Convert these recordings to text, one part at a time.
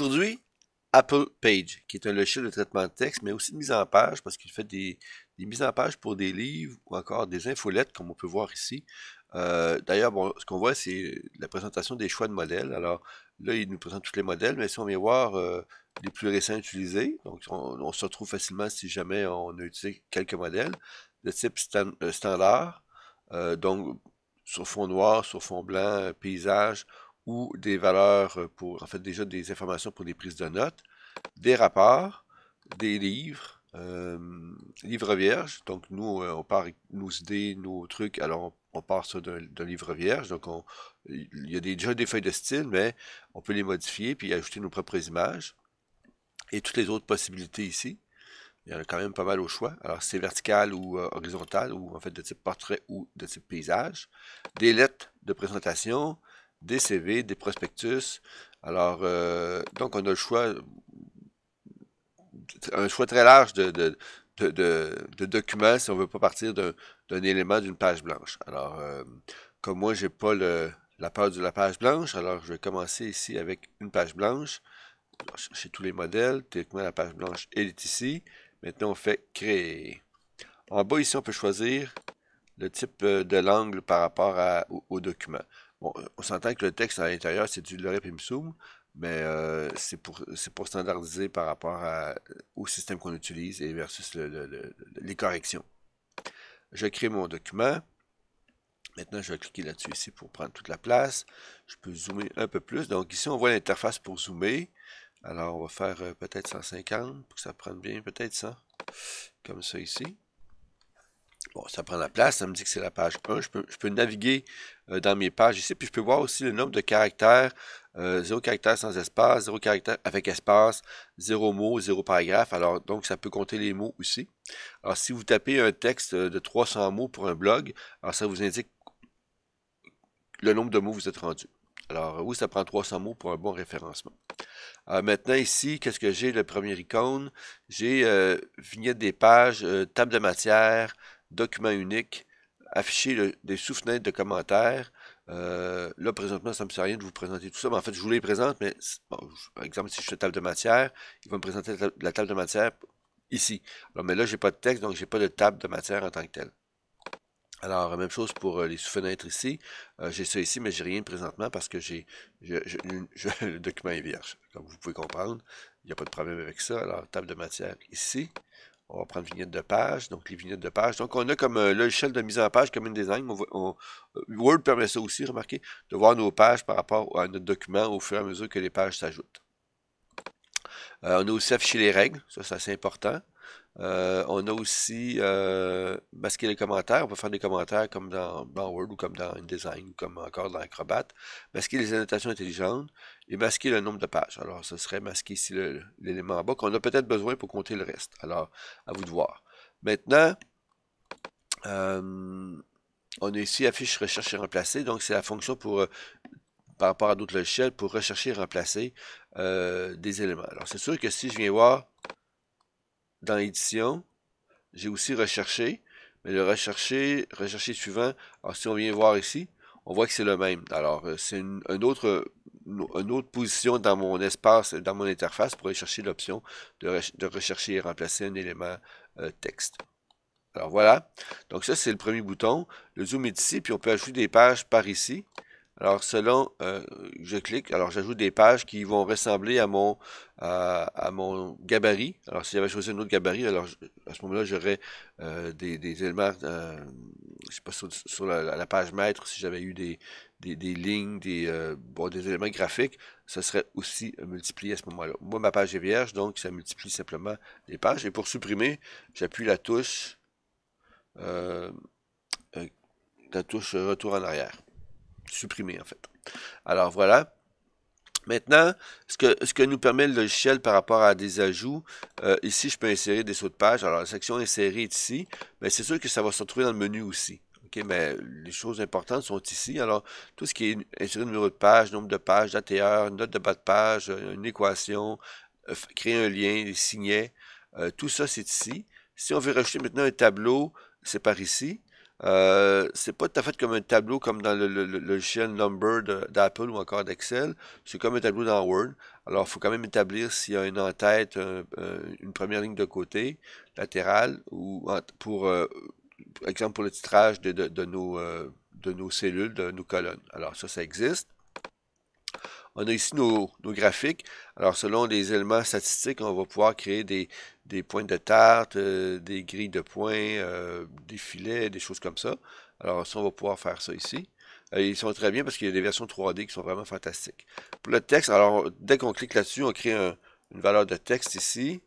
Aujourd'hui, Apple Page, qui est un logiciel de traitement de texte, mais aussi de mise en page, parce qu'il fait des, mises en page pour des livres ou encore des infolettes, comme on peut voir ici. Euh, d'ailleurs, ce qu'on voit, c'est la présentation des choix de modèles. Alors là, il nous présente tous les modèles, mais si on vient voir euh, les plus récents utilisés, donc on, se retrouve facilement si jamais on a utilisé quelques modèles de type euh, standard, donc sur fond noir, sur fond blanc, paysage, ou des valeurs euh, pour, en fait, déjà des informations pour des prises de notes, des rapports, des livres, euh, livres vierges. Donc, nous, euh, on part avec nos idées, nos trucs, alors on, part sur d'un livre vierge. Donc, on, il y a déjà des feuilles de style, mais on peut les modifier puis ajouter nos propres images et toutes les autres possibilités ici. Il y en a quand même pas mal au choix. Alors, c'est vertical ou horizontal, ou en fait de type portrait ou de type paysage. Des lettres de présentation, des CV, des prospectus. Alors, euh, donc, on a le choix, un choix très large de, documents si on ne veut pas partir d'un élément d'une page blanche. Alors, euh, comme moi, je n'ai pas la peur de la page blanche, alors je vais commencer ici avec une page blanche. Chez tous les modèles, techniquement, la page blanche est ici. Maintenant, on fait créer. En bas, ici, on peut choisir le type euh, de l'angle par rapport au document. Bon, euh, on s'entend que le texte à l'intérieur, c'est du lorem ipsum, mais euh, c'est pour, standardiser par rapport au système qu'on utilise et versus les corrections. Je crée mon document. Maintenant, je vais cliquer là-dessus ici pour prendre toute la place. Je peux zoomer un peu plus. Donc ici, on voit l'interface pour zoomer. Alors, on va faire euh, peut-être 150 pour que ça prenne bien, peut-être ça, comme ça ici. Bon, ça prend la place, ça me dit que c'est la page 1. Je peux, naviguer euh, dans mes pages ici, puis je peux voir aussi le nombre de caractères. 0 euh, caractères sans espace, 0 caractères avec espace, 0 mots, 0 paragraphe. Alors, donc, ça peut compter les mots aussi. Alors, si vous tapez un texte euh, de 300 mots pour un blog, alors ça vous indique le nombre de mots que vous êtes rendu. Alors, oui, ça prend 300 mots pour un bon référencement. maintenant, ici, qu'est-ce que j'ai? Le premier icône, j'ai vignette des pages, table de matière, document unique, afficher des sous-fenêtres de commentaires. Euh, là, présentement, ça ne me sert à rien de vous présenter tout ça, mais en fait, je vous les présente, mais par exemple, si je fais table de matière, il va me présenter la, table de matière ici. mais là, je n'ai pas de texte, donc je n'ai pas de table de matière en tant que telle. Alors, même chose pour euh, les sous-fenêtres ici. Euh, j'ai ça ici, mais j'ai rien présentement parce que j'ai le document est vierge. Comme vous pouvez comprendre, il n'y a pas de problème avec ça. Alors, table de matière ici. On va prendre vignette de page, donc les vignettes de page. Donc, on a comme euh, l'échelle de mise en page, comme une design. Euh, Word permet ça aussi, remarquez, de voir nos pages par rapport à notre document au fur et à mesure que les pages s'ajoutent. Euh, on a aussi affiché les règles, ça c'est assez important. on a aussi masquer les commentaires. On peut faire des commentaires comme dans, Word ou comme dans InDesign ou comme encore dans Acrobat. Masquer les annotations intelligentes et masquer le nombre de pages. Alors, ce serait masquer ici l'élément en bas qu'on a peut-être besoin pour compter le reste. Alors, à vous de voir. Maintenant, euh, on a ici affiche recherche et remplacer. Donc, c'est la fonction pour, euh, par rapport à d'autres logiciels pour rechercher et remplacer euh, des éléments. Alors, c'est sûr que si je viens voir dans édition, j'ai aussi recherché. Mais le rechercher, rechercher suivant, alors si on vient voir ici, on voit que c'est le même. Alors, c'est un autre une autre position dans mon espace, dans mon interface pour aller chercher l'option de, rechercher et remplacer un élément euh, texte. Alors voilà. Donc ça, c'est le premier bouton. Le zoom est ici, puis on peut ajouter des pages par ici. Alors selon, euh, je clique, alors j'ajoute des pages qui vont ressembler à mon, à, mon gabarit. Alors si j'avais choisi un autre gabarit, alors à ce moment-là, j'aurais euh, des, des, éléments, je sais pas, sur, la, page maître, si j'avais eu des, des, lignes, des, euh, des éléments graphiques, ça serait aussi euh, multiplié à ce moment-là. Moi, ma page est vierge, donc ça multiplie simplement les pages. Et pour supprimer, j'appuie la touche euh, euh, la touche retour en arrière. Supprimer, en fait. Alors voilà. Maintenant, ce que, ce que nous permet le logiciel par rapport à des ajouts, ici, je peux insérer des sauts de page. Alors, la section insérer est ici, mais c'est sûr que ça va se retrouver dans le menu aussi. OK, mais les choses importantes sont ici. Alors, tout ce qui est insérer numéro de page, nombre de pages, date et heure, note de bas de page, euh, une équation, euh, créer un lien, les euh, tout ça, c'est ici. Si on veut rajouter maintenant un tableau, c'est par ici. Ce c'est pas tout à fait comme un tableau comme dans le, logiciel Number d'Apple ou encore d'Excel. C'est comme un tableau dans Word. Alors, il faut quand même établir s'il y a une en-tête, une première ligne de côté, latérale, ou pour exemple pour le titrage de, euh, de, nos, cellules, de nos colonnes. Alors ça, ça existe. On a ici nos, graphiques. Alors, selon les éléments statistiques, on va pouvoir créer des, des points de tarte, euh, des grilles de points, euh, des filets, des choses comme ça. Alors, ça, on va pouvoir faire ça ici. ils sont très bien parce qu'il y a des versions 3D qui sont vraiment fantastiques. Pour le texte, alors, dès qu'on clique là-dessus, on crée une valeur de texte ici.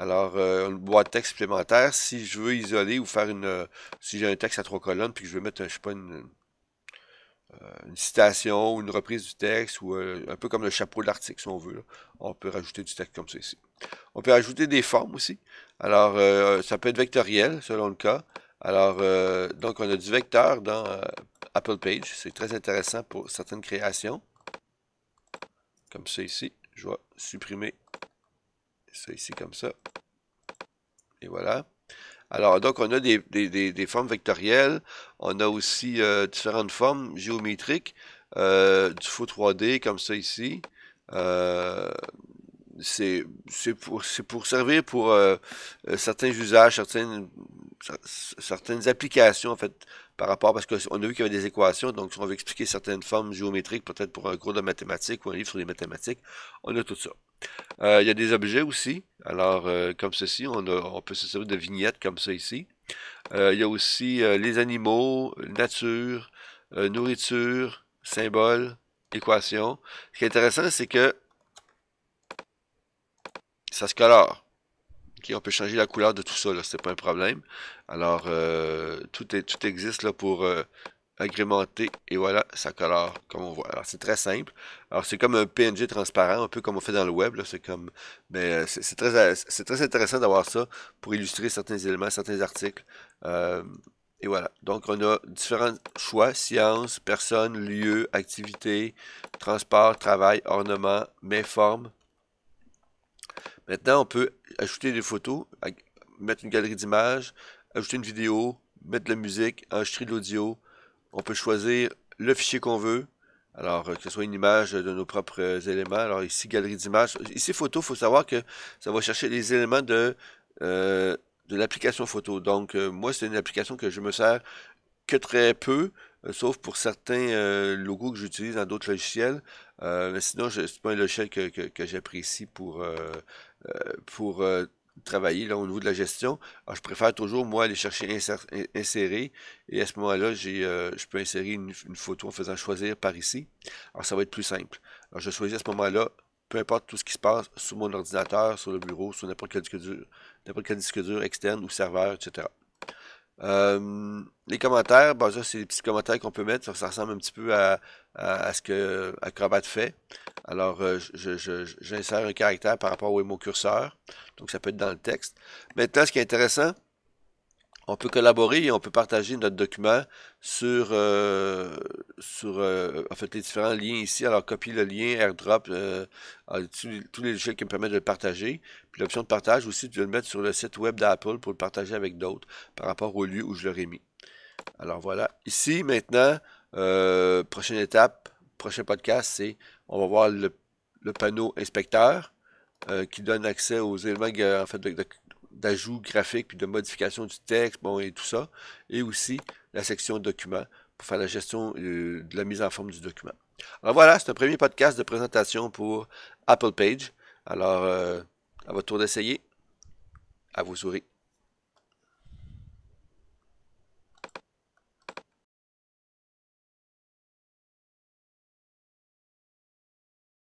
Alors, euh, une boîte de texte supplémentaire, si je veux isoler ou faire une... Euh, si j'ai un texte à trois colonnes, puis que je veux mettre, euh, je sais pas, une, citation ou une reprise du texte, ou un peu comme le chapeau de l'article, si on veut. On peut rajouter du texte comme ça ici. On peut ajouter des formes aussi. Alors, ça peut être vectoriel, selon le cas. Alors, donc, on a du vecteur dans Apple Page. C'est très intéressant pour certaines créations. Comme ça ici. Je vais supprimer ça ici comme ça. Et voilà. Alors, donc, on a des, formes vectorielles. On a aussi euh, différentes formes géométriques. Euh, du faux 3D, comme ça ici. Euh, c'est pour, pour servir pour certains usages, certaines, certaines applications, en fait, par rapport, parce qu'on a vu qu'il y avait des équations, donc si on veut expliquer certaines formes géométriques, peut-être pour un cours de mathématiques ou un livre sur les mathématiques, on a tout ça. Euh, il y a des objets aussi. Alors, euh, comme ceci, on, peut se servir de vignettes comme ça ici. Euh, il y a aussi les animaux, nature, nourriture, symboles, équations. Ce qui est intéressant, c'est que ça se colore. qui on peut changer la couleur de tout ça, c'est pas un problème. Alors, tout, tout existe là, pour agrémenté, et voilà, ça colore, comme on voit. Alors, c'est très simple. Alors, c'est comme un PNG transparent, un peu comme on fait dans le web, c'est comme... Mais euh, c'est très, euh, très intéressant d'avoir ça pour illustrer certains éléments, certains articles. Euh, et voilà. Donc, on a différents choix. Sciences, personnes, lieux, activités, transport, travail, ornement, mais forme Maintenant, on peut ajouter des photos, mettre une galerie d'images, ajouter une vidéo, mettre de la musique, enregistrer de l'audio, on peut choisir le fichier qu'on veut. Alors, euh, que ce soit une image de nos propres euh, éléments. Alors ici, galerie d'images. Ici, photo, il faut savoir que ça va chercher les éléments de, euh, de l'application photo. Donc, moi, c'est une application que je me sers que très peu, sauf pour certains logos que j'utilise dans d'autres logiciels. mais sinon, ce pas un logiciel que, que, que j'apprécie pour, pour travailler là, au niveau de la gestion, alors, ah, je préfère toujours, moi, aller chercher insérer, et à ce moment-là, euh, je peux insérer une, photo en faisant choisir par ici. Alors, ça va être plus simple. Alors, je choisis à ce moment-là, peu importe tout ce qui se passe sous mon ordinateur, sur le bureau, sur n'importe quel disque dur, n'importe quel disque dur externe ou serveur, etc. Euh, les commentaires, ça, c'est les petits commentaires qu'on peut mettre. Ça, ressemble un petit peu à, à, ce que Acrobat fait. Alors, euh, j'insère un caractère par rapport au mot curseur. Donc, ça peut être dans le texte. Maintenant, ce qui est intéressant, on peut collaborer et on peut partager notre document sur, euh, sur euh, fait, les différents liens ici. Alors, copie le lien, airdrop, euh, tous, les logiciels qui me permettent de le partager. Puis l'option de partage aussi, tu vas le mettre sur le site web d'Apple pour le partager avec d'autres par rapport au lieu où je l'aurais mis. Alors voilà. Ici, maintenant, prochaine étape, prochain podcast, c'est on va voir le, panneau inspecteur qui donne accès aux éléments en fait, de d'ajout graphique, puis de modification du texte, bon, et tout ça. Et aussi la section documents pour faire la gestion euh, de la mise en forme du document. Alors voilà, c'est un premier podcast de présentation pour Apple Page. Alors, euh, à votre tour d'essayer. À vos souris.